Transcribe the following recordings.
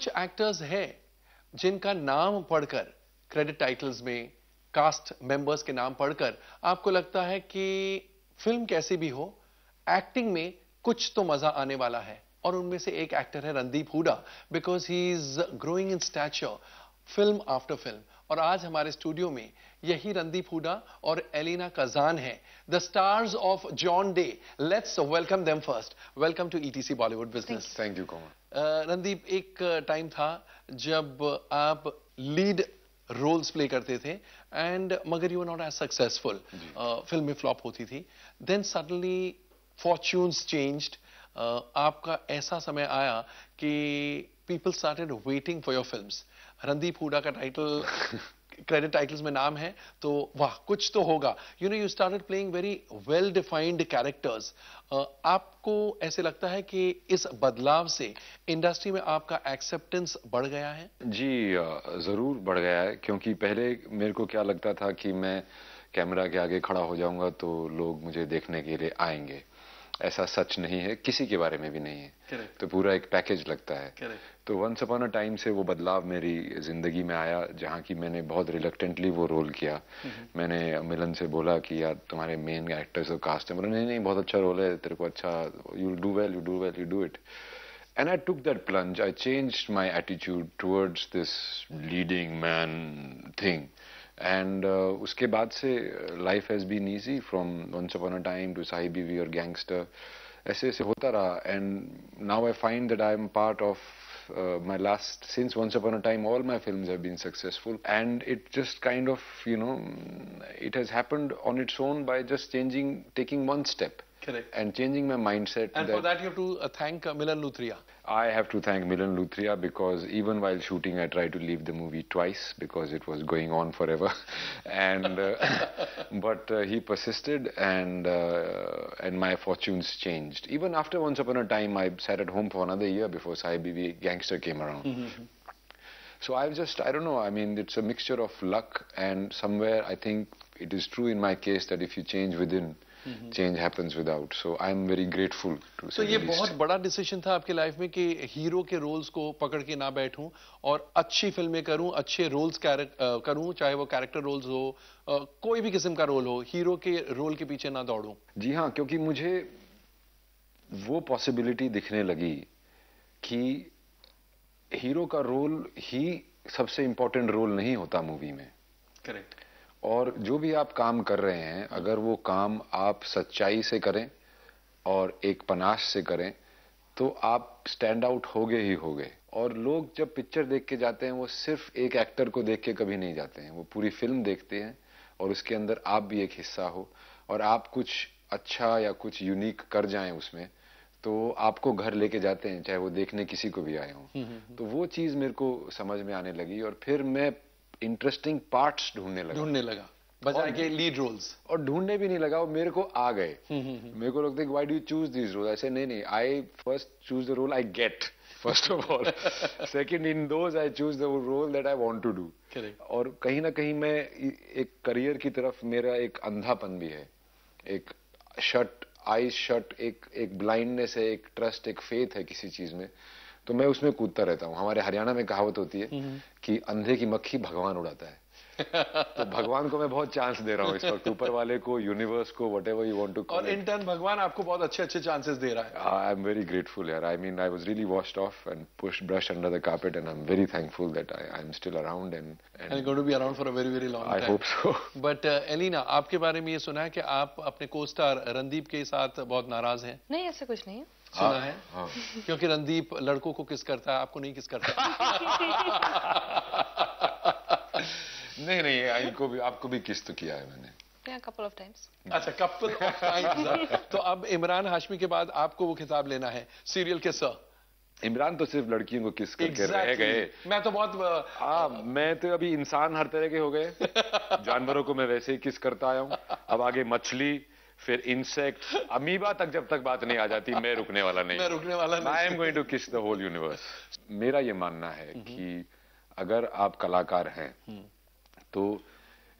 कुछ एक्टर्स हैं जिनका नाम पढ़कर क्रेडिट टाइटल्स में कास्ट मेंबर्स के नाम पढ़कर आपको लगता है कि फिल्म कैसी भी हो एक्टिंग में कुछ तो मजा आने वाला है और उनमें से एक एक्टर है Randeep Hooda because he is growing in stature film after film और आज हमारे स्टूडियो में यही रणदीप हुडा और एलिना कजान है the stars of John Day let's welcome them first welcome to ETC Bollywood business thank you कॉमर रणदीप एक टाइम था जब आप लीड रोल्स प्ले करते थे एंड मगर you not as successful film में फ्लॉप होती थी देन सडनली फॉर्च्यून्स चेंज्ड आपका ऐसा समय आया कि people started waiting for your films Randeep Hooda का टाइटल क्रेडिट टाइटल्स में नाम है तो वाह कुछ तो होगा you know you started playing very well defined characters आपको ऐसे लगता है कि इस बदलाव से इंडस्ट्री में आपका एक्सेप्टेंस बढ़ गया है जी ज़रूर बढ़ गया है क्योंकि पहले मेरे को क्या लगता था कि मैं कैमरा के आगे खड़ा हो जाऊंगा तो लोग मुझे देखने के लिए आएंगे ऐसा सच नहीं है किसी के बारे में भी नहीं है Correct. तो पूरा एक पैकेज लगता है Correct. तो वंस अपॉन अ टाइम से वो बदलाव मेरी जिंदगी में आया जहाँ की मैंने बहुत रिलक्टेंटली वो रोल किया mm-hmm. मैंने मिलन से बोला कि यार तुम्हारे मेन एक्टर्स और कास्ट है बोला नहीं नहीं बहुत अच्छा रोल है तेरे को अच्छा you do well you do well you do it and I took that plunge. I changed my attitude towards this leading man thing. And uh, uske baad se uh, life has been easy from Once Upon a Time to Sahi Bibi or Gangster. aise ऐसे होता and now i find that i am part of of uh, my last since once upon a time all my films have been successful and it just kind of you know it has happened on its own by just changing taking one step Correct. And changing my mindset. And that for that, you have to uh, thank uh, Milan Luthria. I have to thank Milan Luthria because even while shooting, I tried to leave the movie twice because it was going on forever. and uh, but uh, he persisted, and uh, and my fortunes changed. Even after Once Upon a Time, I sat at home for another year before Sai Bibi Gangster came around. Mm -hmm. So I've just, I don't know, I mean, it's a mixture of luck and somewhere I think It is true in my case that if you change within, change happens without so I am very grateful to so ये बहुत बड़ा decision था आपके life में कि hero के roles को पकड़ के ना बैठूं और अच्छी फिल्में करूं अच्छे रोल्स करूं चाहे वो कैरेक्टर रोल्स हो कोई भी किस्म का रोल हो हीरो के रोल के पीछे ना दौड़ूं जी हां क्योंकि मुझे वो पॉसिबिलिटी दिखने लगी कि हीरो का रोल ही सबसे इंपॉर्टेंट रोल नहीं होता मूवी में करेक्ट और जो भी आप काम कर रहे हैं अगर वो काम आप सच्चाई से करें और एक पनाश से करें तो आप स्टैंड आउट हो गए ही हो गए और लोग जब पिक्चर देख के जाते हैं वो सिर्फ एक एक्टर को देख के कभी नहीं जाते हैं वो पूरी फिल्म देखते हैं और उसके अंदर आप भी एक हिस्सा हो और आप कुछ अच्छा या कुछ यूनिक कर जाएं उसमें तो आपको घर लेके जाते हैं चाहे वो देखने किसी को भी आए हों हम्म, हम्म, हम्म। तो वो चीज़ मेरे को समझ में आने लगी और फिर मैं इंटरेस्टिंग पार्ट्स ढूंढने लगा ढूंढने लगा बजाय के लीड रोल्स और ढूंढने भी नहीं लगा वो मेरे को आ गए हम्म, हम्म, हम्म। मेरे को लगता है why do choose this role ऐसे नहीं नहीं I first choose the role I get first of all second in those I choose the role that I want to do और कहीं ना कहीं मैं एक करियर की तरफ मेरा एक अंधापन भी है एक शर्ट आई शर्ट एक एक ब्लाइंडनेस है एक ट्रस्ट एक फेथ है किसी चीज में तो मैं उसमें कूदता रहता हूँ हमारे हरियाणा में कहावत होती है हम्म। कि अंधे की मक्खी भगवान उड़ाता है तो भगवान को मैं बहुत चांस दे रहा हूँ इस वक्त ऊपर वाले को यूनिवर्स को whatever you want to और इन टर्न भगवान आपको बहुत अच्छे अच्छे चांसेस दे रहा है आई एम वेरी ग्रेटफुल यार I mean I was really wash off and push brush under the carpet and I am very thankful that I I am still around and to be around for a very very long I hope so but Elena आपके बारे में ये सुना है कि आप अपने को स्टार रणदीप के साथ बहुत नाराज हैं नहीं ऐसा कुछ नहीं है सुना हाँ, है हाँ। क्योंकि रणदीप लड़कों को किस करता है आपको नहीं किस करता नहीं नहीं को भी आपको भी किस तो किया है मैंने कपल ऑफ टाइम्स अच्छा कपल ऑफ टाइम्स तो अब इमरान हाशमी के बाद आपको वो खिताब लेना है सीरियल के सर इमरान तो सिर्फ लड़कियों को किस करके exactly. रह गए मैं तो बहुत हाँ मैं तो अभी इंसान हर तरह के हो गए जानवरों को मैं वैसे ही किस करता आया हूँ अब आगे मछली फिर इंसेक्ट अमीबा तक जब तक बात नहीं आ जाती मैं रुकने वाला नहीं मैं रुकने वाला नहीं I am going to kiss the whole universe मेरा ये मानना है हम्म। कि अगर आप कलाकार हैं हम्म। तो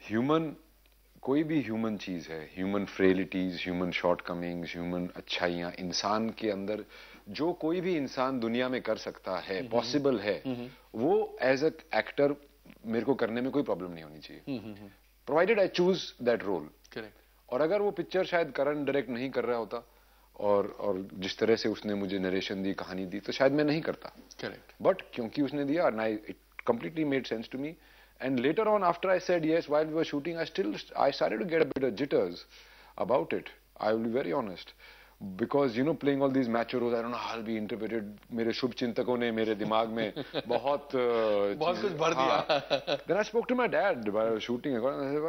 ह्यूमन कोई भी ह्यूमन चीज है human frailties human shortcomings human अच्छाइयां इंसान के अंदर जो कोई भी इंसान दुनिया में कर सकता है पॉसिबल हम्म। है वो एज अ एक्टर मेरे को करने में कोई प्रॉब्लम नहीं होनी चाहिए provided I choose that role correct और अगर वो पिक्चर शायद करण डायरेक्ट नहीं कर रहा होता और और जिस तरह से उसने मुझे नरेशन दी कहानी दी तो शायद मैं नहीं करता करेक्ट बट क्योंकि उसने दिया and I it completely made sense to me and later on after I said yes while we were shooting I still I scared to get a bit jitters about it I will be very honest because you know playing all these match roles I don't हाल be interpreted मेरे शुभ चिंतकों ने मेरे दिमाग में बहुत uh, बहुत कुछ भर दिया then I spoke to my dad shooting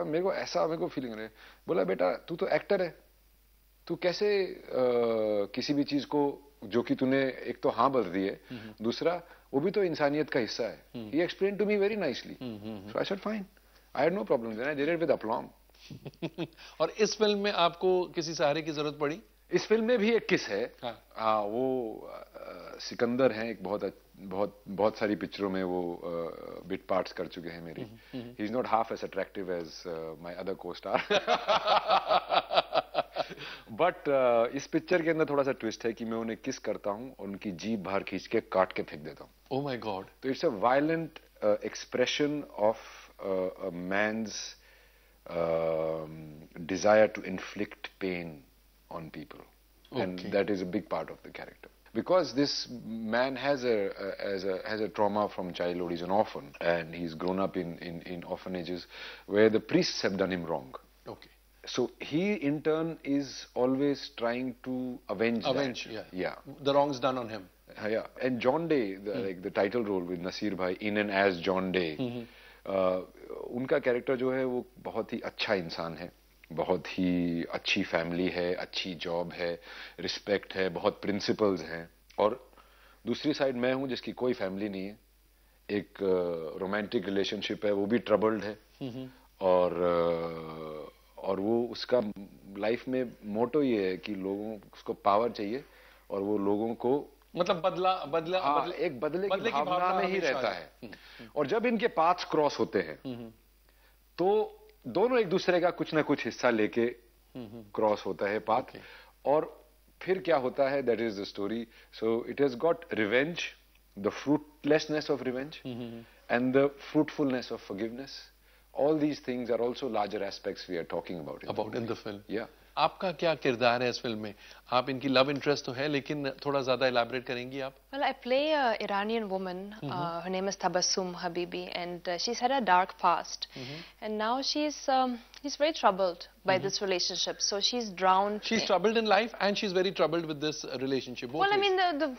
मेरे को ऐसा मेरे को फीलिंग रहे बोला बेटा तू तो एक्टर है तू कैसे आ, uh, किसी भी चीज को जो कि तूने एक तो हाँ बल दी है हम्म। दूसरा वो भी तो इंसानियत का हिस्सा है he explain to me very nicely so I said fine I had no problem then I did it with और इस फिल्म में आपको किसी सहारे की जरूरत पड़ी इस फिल्म में भी एक किस है हाँ, आ, वो आ, सिकंदर हैं एक बहुत बहुत बहुत सारी पिक्चरों में वो बिट पार्ट्स कर चुके हैं मेरी ही is not half as attractive as my other co-star but uh, इस पिक्चर के अंदर थोड़ा सा ट्विस्ट है कि मैं उन्हें किस करता हूँ और उनकी जीप बाहर खींच के काट के फेंक देता हूँ ओ माय गॉड तो it's a violent expression of man's desire to inflict pain on people. Okay. And that is a big part of the character. Because this man has a, has a has a trauma from childhood, he's an orphan, and he's grown up in, in, in orphanages where the priests have done him wrong. Okay so he in turn is always trying to avenge avenge that. yeah yeah the wrongs done on him uh, yeah and john day the, mm. like the title role with nasir bhai in and as john day mm -hmm. uh, उनका character जो है वो बहुत ही अच्छा इंसान है बहुत ही अच्छी फैमिली है अच्छी जॉब है रिस्पेक्ट है बहुत प्रिंसिपल्स हैं और दूसरी साइड मैं हूं जिसकी कोई फैमिली नहीं है एक रोमांटिक uh, रिलेशनशिप है वो भी ट्रबल्ड है और uh, और वो उसका लाइफ में मोटो ये है कि लोगों उसको पावर चाहिए और वो लोगों को मतलब बदला बदला, हाँ, बदला एक बदले, बदले की भावना में ही रहता है और जब इनके पाथ क्रॉस होते हैं तो दोनों एक दूसरे का कुछ ना कुछ हिस्सा लेके क्रॉस हम्म, हम्म। होता है पाथ और फिर क्या होता है that is the story so it has got revenge the fruitlessness of revenge and the fruitfulness of forgiveness all these things are also larger aspects we are talking about about about the in आपका क्या किरदार है इस film में आप इनकी love interest तो है लेकिन थोड़ा ज्यादा इलाबरेट करेंगी आप well I play a Iranian woman her name is Tabassum Habibi and she had a dark past and now she is she is very troubled by this relationship so she is drown she is troubled in life and she is very troubled with this relationship well I mean the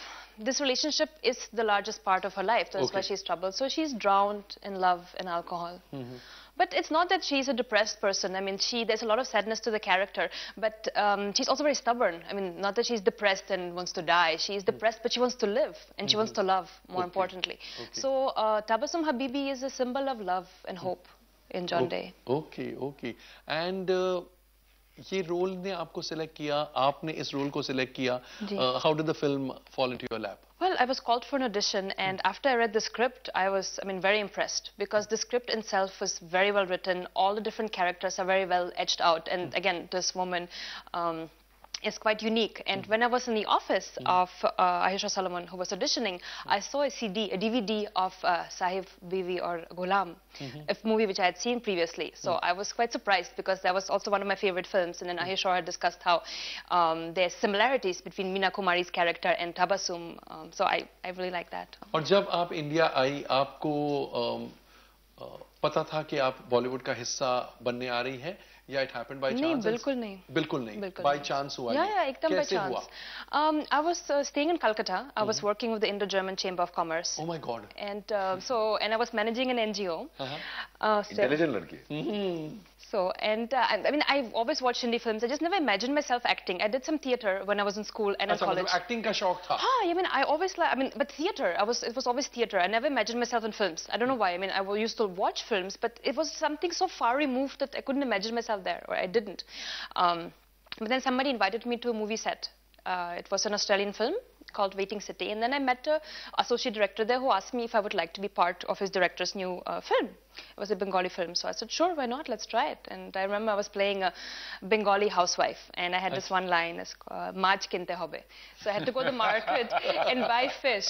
this relationship is the largest part of her life that's why she is troubled so she is ड्राउन्ड in love and alcohol But it's not that she's a depressed person. I mean, she there's a lot of sadness to the character, but um, she's also very stubborn. I mean, not that she's depressed and wants to die. She is hmm. depressed, but she wants to live and she wants to hmm. love, more okay. importantly. Okay. So uh, Tabassum Habibi is a symbol of love and hmm. hope in John Day. Okay, okay. And... Uh ये role ने आपको select किया आपने इस role को select किया how did the film fall into your lap Well, I was called for an audition, and hmm. after I read the script, I was, I mean, very impressed because the script itself was very well written. All the different characters are very well etched out, and hmm. again, this woman, um, is quite unique. And mm. when I was in the office mm. of uh, Aisha Solomon, who was auditioning, mm. I saw a CD, a DVD of uh, Sahib Bibi or Ghulam, mm -hmm. a movie which I had seen previously. So mm I was quite surprised because that was also one of my favorite films. And then Ayesha had discussed how um, are similarities between Meena Kumari's character and Tabasum. Um, so I, I really like that. when you came to India, आपको um, पता था कि आप बॉलीवुड का हिस्सा बनने part of Bollywood? Yeah, it happened by chance. नहीं बिल्कुल नहीं बिल्कुल नहीं बाय चांस हुआ या या एकदम by chance um i was uh, staying in calcutta i was mm-hmm. working with the indo german chamber of commerce oh my god and uh, so and i was managing an ngo uh-huh. uh, intelligent ladki mm-hmm. So, and uh, I mean, I've always watched Hindi films. I just never imagined myself acting. I did some theatre when I was in school and in college. Acting ka shauk tha. I mean, I always like, I mean, but theatre, I was, it was always theatre. I never imagined myself in films. I don't know why. I mean, I used to watch films, but it was something so far removed that I couldn't imagine myself there, or I didn't. Um, but then somebody invited me to a movie set. Uh, it was an Australian film called Waiting City. And then I met an associate director there who asked me if I would like to be part of his director's new uh, film. It was a Bengali film, so I said, sure, why not? Let's try it. And I remember I was playing a Bengali housewife, and I had this one line, it's uh, March kinte hobe. So I had to go to the market and buy fish.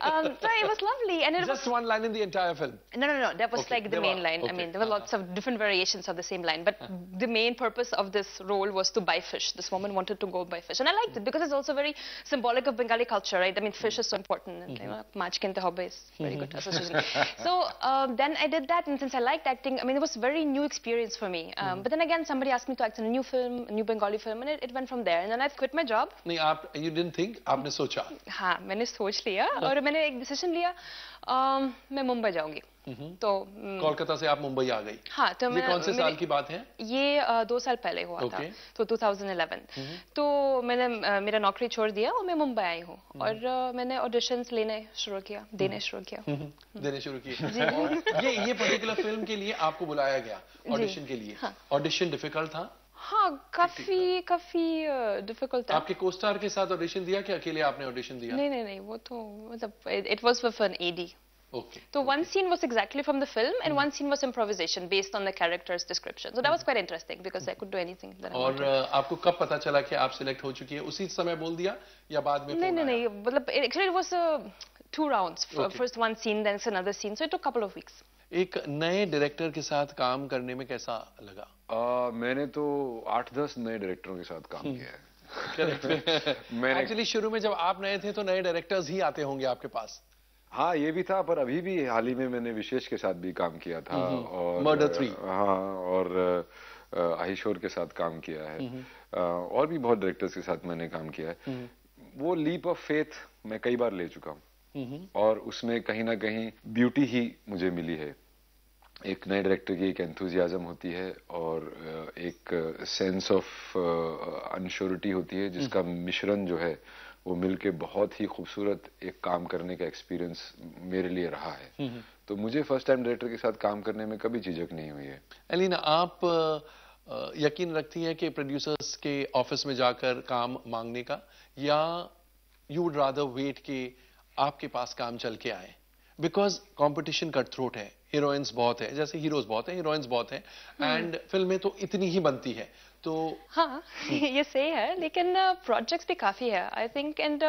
Um, so it was lovely. And it Just was... one line in the entire film? No, no, no. That was okay. like the there main were... line. Okay. I mean, there were uh-huh. lots of different variations of the same line, but uh-huh. the main purpose of this role was to buy fish. This woman wanted to go buy fish. And I liked it mm. because it's also very symbolic of Bengali culture, right? I mean, fish mm. is so important. "Maj mm-hmm. kinte hobe is very good mm-hmm. association. so um, then I did that, and since I liked acting, I mean, it was a very new experience for me. Um, mm. But then again, somebody asked me to act in a new film, a new Bengali film, and it, it went from there. And then i quit my job. नहीं आप you didn't think आपने सोचा हाँ मैंने सोच लिया और मैंने एक decision लिया um, मैं मुंबई जाऊँगी हम्म। तो हम्म। कोलकाता से आप मुंबई आ गई हाँ तो मैं कौन से साल की बात है ये आ, दो साल पहले हुआ okay. था तो 2011 हम्म। तो मैंने आ, मेरा नौकरी छोड़ दिया और मैं मुंबई आई हूँ और आ, मैंने ऑडिशन लेने शुरू किया देने शुरू किया देने शुरू किया ये ये पर्टिकुलर फिल्म के लिए आपको बुलाया गया ऑडिशन के लिए ऑडिशन हाँ। डिफिकल्ट था हाँ काफी काफी डिफिकल्ट था आपके कोस्टार के साथ ऑडिशन दिया कि अकेले आपने ऑडिशन दिया नहीं नहीं नहीं वो तो मतलब it was for an ad Okay. So one scene was exactly from the film, and mm one scene was improvisation based on the character's description. So that was quite interesting because I could do anything that और uh, आपको कब पता चला कि आप select हो चुकी है उसी समय बोल दिया या बाद में नहीं नहीं नहीं मतलब actually it two rounds first one scene then another scene so it took couple of weeks एक नए डायरेक्टर के साथ काम करने में कैसा लगा uh, मैंने तो आठ दस नए डायरेक्टरों के साथ काम हम्म। किया है एक्चुअली शुरू में जब आप नए थे तो नए डायरेक्टर्स ही आते होंगे आपके पास हाँ ये भी था पर अभी भी हाल ही में मैंने विशेष के साथ भी काम किया था हम्म, हम्म। और मर्डर थ्री हाँ और आहिशोर के साथ काम किया है हम्म, और भी बहुत डायरेक्टर्स के साथ मैंने काम किया है वो लीप ऑफ फेथ मैं कई बार ले चुका हूँ और उसमें कहीं ना कहीं ब्यूटी ही मुझे मिली है एक नए डायरेक्टर की एक एंथुजियाजम होती है और एक सेंस ऑफ अनश्योरिटी होती है जिसका मिश्रण जो है वो मिलके बहुत ही खूबसूरत एक काम करने का एक्सपीरियंस मेरे लिए रहा है हम्म, हम्म। तो मुझे फर्स्ट टाइम डायरेक्टर के साथ काम करने में कभी झिझक नहीं हुई है एलिना आप यकीन रखती हैं कि प्रोड्यूसर्स के ऑफिस में जाकर काम मांगने का या यू वुड रादर वेट के आपके पास काम चल के आए बिकॉज कॉम्पिटिशन कट थ्रोट है हीरोइंस बहुत है जैसे हीरोज बहुत है हीरोइंस बहुत है एंड फिल्में तो इतनी ही बनती है तो हाँ ये सही है लेकिन प्रोजेक्ट्स uh, भी काफ़ी है I think and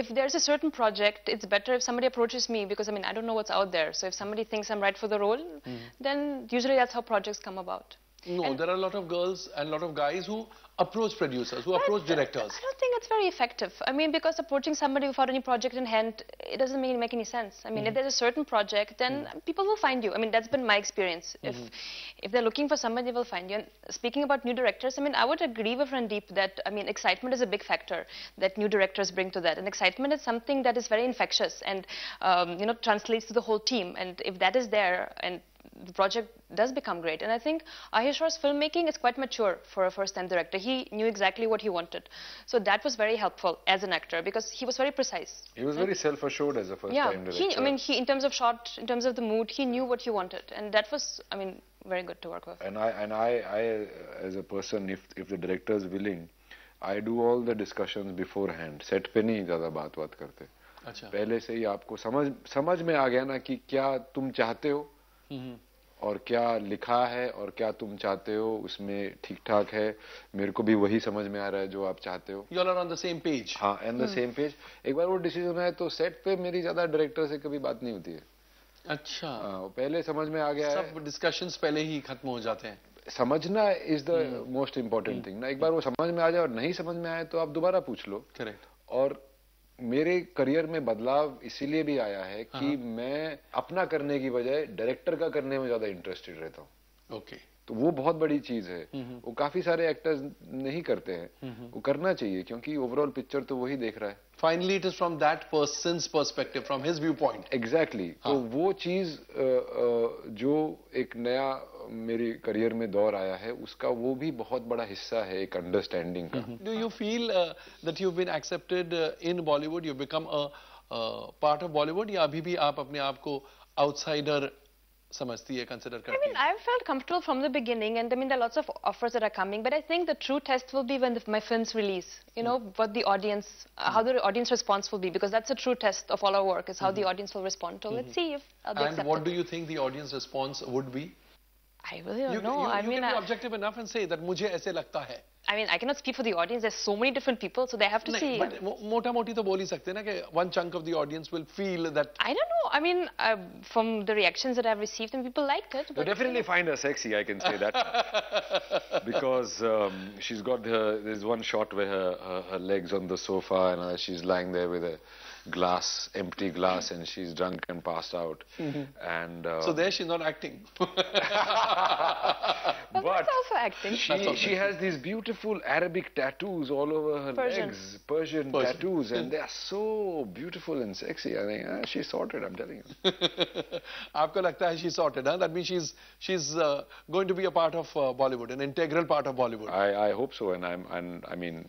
if there's a certain project, it's better if somebody approaches me because I mean I don't know what's out there. So if somebody thinks I'm right for the role, mm. then usually that's how projects come about. No, and there are a lot of girls and a lot of guys who approach producers, who approach directors. I don't think it's very effective. I mean, because approaching somebody without any project in hand, it doesn't make, make any sense. I mean, mm -hmm. if mm-hmm. there's a certain project, then mm -hmm. people will find you. I mean, that's been my experience. Mm -hmm. If mm-hmm. if they're looking for somebody, they will find you. And speaking about new directors, I mean, I would agree with Randeep that, I mean, excitement is a big factor that new directors bring to that. And excitement is something that is very infectious and, um, you know, translates to the whole team. And if that is there and the project does become great. And I think Ahishwar's filmmaking is quite mature for a first-time director. He knew exactly what he wanted. So that was very helpful as an actor because he was very precise. He was very self-assured as a first-time yeah, director. Yeah, I mean, he, in terms of shot, in terms of the mood, he knew what he wanted. And that was, I mean, very good to work with. And I, and I, I as a person, if, if the director is willing, I do all the discussions beforehand. Set pani, नहीं ज़्यादा baat बात करते अच्छा. पहले से ही आपको समझ समझ में आ गया ना कि क्या तुम चाहते हो हम्म। और क्या लिखा है और क्या तुम चाहते हो उसमें ठीक ठाक है मेरे को भी वही समझ में आ रहा है जो आप चाहते हो you are on the same page हाँ एन द सेम पेज एक बार वो डिसीजन है तो सेट पे मेरी ज्यादा डायरेक्टर से कभी बात नहीं होती है अच्छा आ, हाँ, पहले समझ में आ गया सब डिस्कशन पहले ही खत्म हो जाते हैं समझना is the most important thing ना एक बार वो समझ में आ जाए और नहीं समझ में आए तो आप दोबारा पूछ लो करेक्ट और मेरे करियर में बदलाव इसीलिए भी आया है कि हाँ। मैं अपना करने की बजाय डायरेक्टर का करने में ज्यादा इंटरेस्टेड रहता हूँ ओके okay. तो वो बहुत बड़ी चीज है हम्म, हम्म। वो काफी सारे एक्टर्स नहीं करते हैं हम्म, वो करना चाहिए क्योंकि ओवरऑल पिक्चर तो वही देख रहा है finally it is from that person perspective from his view point exactly तो वो चीज जो एक नया मेरे करियर में दौर आया है उसका वो भी बहुत बड़ा हिस्सा है एक अंडरस्टैंडिंग का do you feel that you been accepted in Bollywood you become a part of Bollywood या अभी भी आप अपने आप को outsider I mean, I've felt comfortable from the beginning, and I mean, there are lots of offers that are coming, but I think the true test will be when my films release. You know, hmm. what the audience, uh, how the audience response will be, because that's a true test of all our work is how the hmm. audience will respond. So hmm. let's see if. Uh, and what do you think the audience response would be? I really don't you, know. You, I you mean, can be I, objective enough and say that मुझे ऐसे लगता है. I mean, I cannot speak for the audience. There's so many different people, so they have to see. But मोटा moti, तो बोल ही सकते ना कि one chunk of the audience will feel that. I don't know. I mean, uh, from the reactions that I've received, and people liked it. You definitely find her sexy. I can say that because um, she's got her. There's one shot where her, her, her legs on the sofa and uh, she's lying there with her glass, empty glass, and she's drunk and passed out. Mm -hmm. And uh, so there she's not acting. but that's also acting. She, also she has these beautiful Arabic tattoos all over her Persian. legs, Persian, Persian. tattoos, and they mm. are so beautiful and sexy. I think ah, she's sorted. I'm telling you. आपको लगता है she's sorted? Huh? That means she's she's uh, going to be a part of uh, Bollywood, an integral part of Bollywood. I I hope so, and I'm and I mean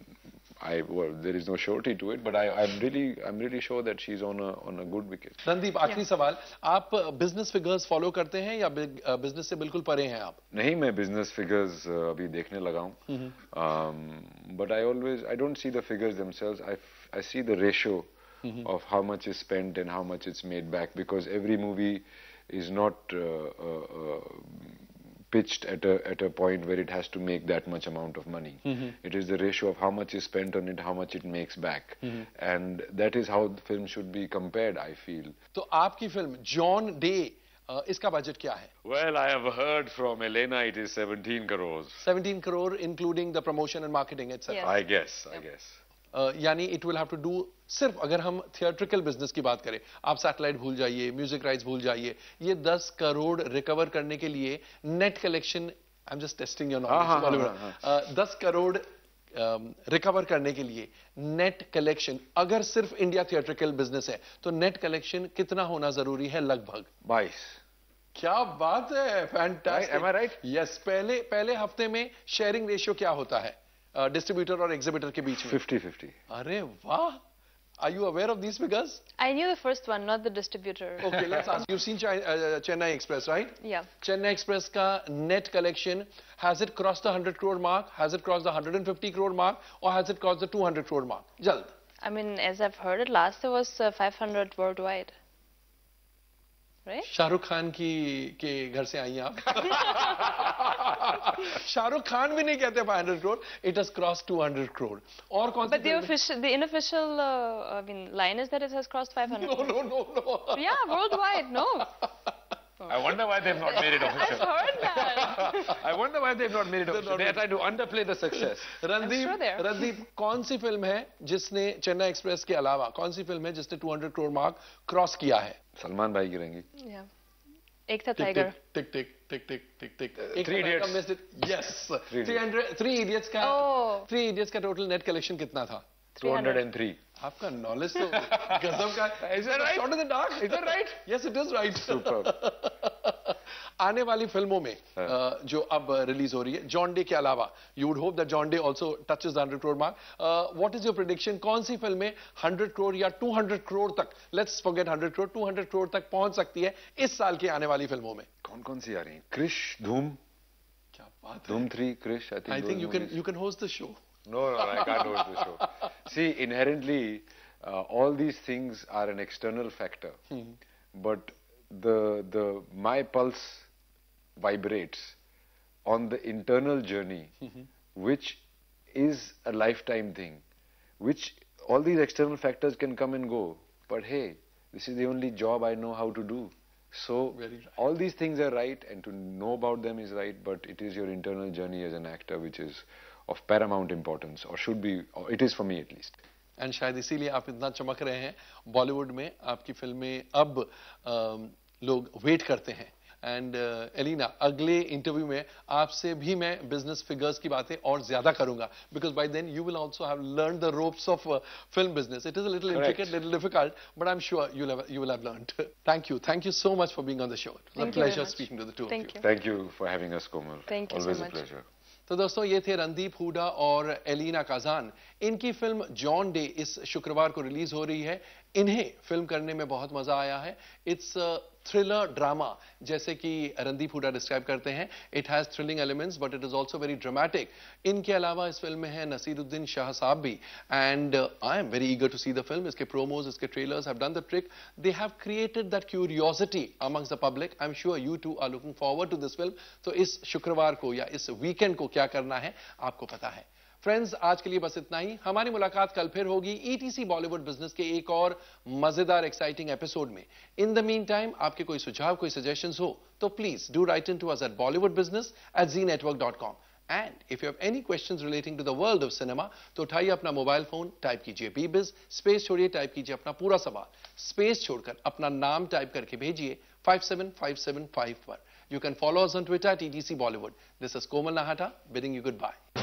I well, there is no surety to it, but I, I'm really I'm really sure that she's on a on a good wicket. Randeep आखिरी सवाल आप business figures follow करते हैं या uh, i से बिल्कुल परे हैं आप नहीं मैं बिजनेस फिगर्स uh, अभी देखने लगा हूँ but I always I don't see the figures themselves I I see the ratio of how much is spent and how much it's made back because every movie is not uh, uh, uh, pitched at a at a point where it has to make that much amount of money. Mm-hmm. It is the ratio of how much is spent on it, how much it makes back, mm-hmm. and that is how the film should be compared. I feel. So, your film John Day. Uh, इसका budget क्या है well I have heard from 17 crores. 17 crore including the promotion and marketing, etc. I guess. I guess. यानी it will have to do सिर्फ अगर हम theatrical business की बात करें आप सैटेलाइट भूल जाइए म्यूजिक राइट्स भूल जाइए ये 10 करोड़ रिकवर करने के लिए net collection I am just testing your knowledge दस करोड़ रिकवर करने के लिए नेट कलेक्शन अगर सिर्फ इंडिया थिएट्रिकल बिजनेस है तो नेट कलेक्शन कितना होना जरूरी है लगभग बाईस क्या बात है फैंटास्टिक राइट यस पहले पहले हफ्ते में शेयरिंग रेशियो क्या होता है डिस्ट्रीब्यूटर और एग्जीबिटर के बीच फिफ्टी फिफ्टी अरे वाह Are you aware of these figures? I knew the first one, not the distributor. Okay, let's ask. You've seen China, uh, Chennai Express, right? Yeah. Chennai Express ka net collection, has it crossed the 100 crore mark? Has it crossed the 150 crore mark? Or has it crossed the 200 crore mark? Jald. I mean, as I've heard it, last year was uh, 500 worldwide. Right? Shahrukh Khan ki, ke ghar se aayi aap. Shahrukh Khan भी नहीं कहते 500 crore it has cross 200 crore और कौन सा the official, the unofficial, uh, I mean, line is that it has crossed 500. No no no या world wide no I wonder why they've not made it official. I've heard that. I wonder why they've not made it official. They're trying to underplay the success. Randeep, sure Randeep, कौन सी film है जिसने Chennai express के अलावा कौन सी film है जिसने 200 crore mark cross किया है? सलमान भाई की रहेंगी. Yeah. Ek Tha Tiger tick tick tick tick tick tick Three Idiots yes 300 Three Idiots का थ्री इडियट्स का टोटल नेट कलेक्शन कितना था 203 आपका नॉलेज तो गजब का is it right shot in the dark is it right yes it is right super आने वाली फिल्मों में हाँ। जो अब रिलीज हो रही है जॉन डे के अलावा you would hope that John Day also is hundred crore mark what is your prediction कौन सी फिल्में हंड्रेड करोड़ या टू हंड्रेड करोड़ तक let's forget hundred crore hundred crore तक पहुंच सकती है इस साल की आने वाली फिल्मों में कौन कौन सी आ रही है क्रिश धूम क्या बात Dhoom three Krrish I think you can you can host the show no I I host the show see inherently all these things are an external factor but the the my pulse vibrates on the internal journey, mm-hmm. which is a lifetime thing, which all these external factors can come and go. But hey, this is the only job I know how to do. So right. all these things are right, and to know about them is right. But it is your internal journey as an actor which is of paramount importance, or should be, or it is for me at least. And शायद इसीलिए आप इतना चमक रहे हैं बॉलीवुड में आपकी फिल्में अब आ, um, लोग वेट करते हैं एंड एलिना uh, अगले इंटरव्यू में आपसे भी मैं बिजनेस फिगर्स की बातें और ज्यादा करूंगा because by then you will also have learn the ropes of film business it is little intricate little difficult but I am sure you you will have learn thank you thank you so much for being on the show pleasure speaking to the to thank you for having us Komal thank you pleasure तो दोस्तों ये थे रणदीप हुडा और Elina काजान इनकी film John day इस शुक्रवार को release हो रही है इन्हें फिल्म करने में बहुत मजा आया है इट्स थ्रिलर ड्रामा जैसे कि रणदीप हुडा डिस्क्राइब करते हैं it has thrilling elements but it is also very dramatic इनके अलावा इस फिल्म में है नसीरुद्दीन शाह साहब भी and I am very eager to see the film इसके प्रोमोज इसके trailers have done the trick they have created that curiosity amongst the public I am sure you too are looking forward to this film तो इस शुक्रवार को या इस weekend को क्या करना है आपको पता है फ्रेंड्स आज के लिए बस इतना ही हमारी मुलाकात कल फिर होगी ईटीसी बॉलीवुड बिजनेस के एक और मजेदार एक्साइटिंग एपिसोड में इन द मीन टाइम आपके कोई सुझाव कोई सजेशन हो तो please do write in to us at Bollywood business at Zee network dot com and if you have any question relating to the world of cinema तो उठाइए अपना मोबाइल फोन टाइप कीजिए बी बिज स्पेस छोड़िए type कीजिए अपना पूरा सवाल space छोड़कर अपना नाम टाइप करके भेजिए फाइव पर you can follow us on Twitter ETC Bollywood this is Komal Nahata bidding you good bye